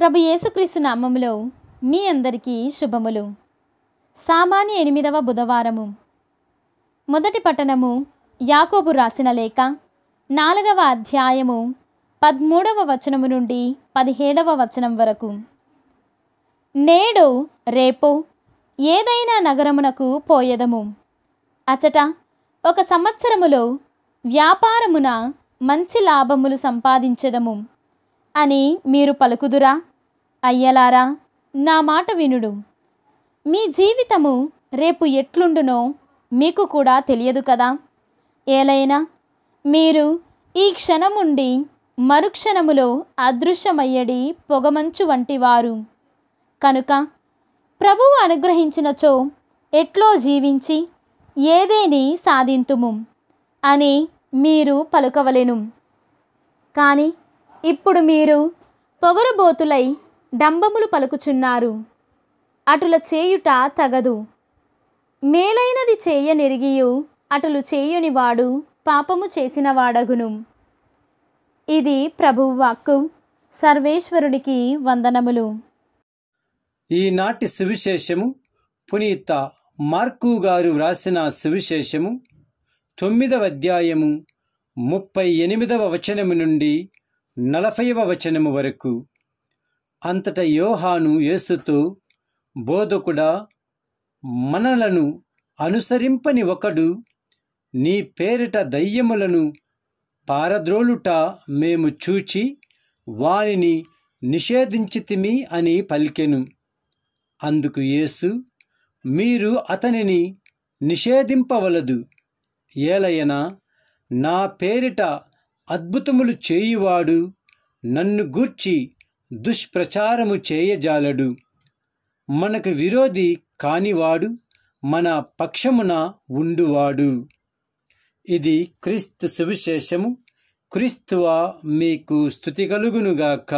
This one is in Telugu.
ప్రభు యేసుక్రీస్తు నామములో మీ అందరికీ శుభములు సామాన్య ఎనిమిదవ బుధవారము మొదటి పట్టణము యాకోబు రాసిన లేక నాలుగవ అధ్యాయము పదమూడవ వచనము నుండి పదిహేడవ వచనం వరకు నేడు రేపు ఏదైనా నగరమునకు పోయేదము అచట ఒక సంవత్సరములో వ్యాపారమున మంచి లాభములు సంపాదించెదము అని మీరు పలుకుదురా అయ్యలారా నా మాట వినుడు మీ జీవితము రేపు ఎట్లుండునో మీకు కూడా తెలియదు కదా ఏలైనా మీరు ఈ క్షణముండి మరుక్షణములో అదృశ్యమయ్యడి పొగమంచు వంటి వారు కనుక ప్రభువు అనుగ్రహించినచో ఎట్లో జీవించి ఏదేని సాధింతుము అని మీరు పలుకవలెను కానీ ఇప్పుడు మీరు పొగరుబోతులై డంబములు పలుకుచున్నారు అటుల చేయుట తగదు మేలైనది చేయనెరిగియు అటులు చేయునివాడు పాపము చేసిన వాడగును ఇది ప్రభువు వాక్కు సర్వేశ్వరునికి వందనములు ఈనాటి సువిశేషము పునీత మార్కు గారు వ్రాసిన సువిశేషము తొమ్మిదవ అధ్యాయము ముప్పై ఎనిమిదవ వచనము నుండి నలభైవ వచనము వరకు అంతట యోహాను యేసుతో బోధకుడా మనలను అనుసరింపని ఒకడు నీ పేరిట దయ్యములను పారద్రోలుట మేము చూచి వానిని నిషేధించితిమి అని పలికెను అందుకు యేసు మీరు అతనిని నిషేధింపవలదు ఏలయన నా పేరిట అద్భుతములు చేయువాడు నన్ను గూర్చి దుష్ప్రచారము చేయజాలడు మనకు విరోధి కానివాడు మన పక్షమున ఉండువాడు ఇది క్రీస్తు సువిశేషము క్రీస్తువా మీకు స్థుతి కలుగునుగాక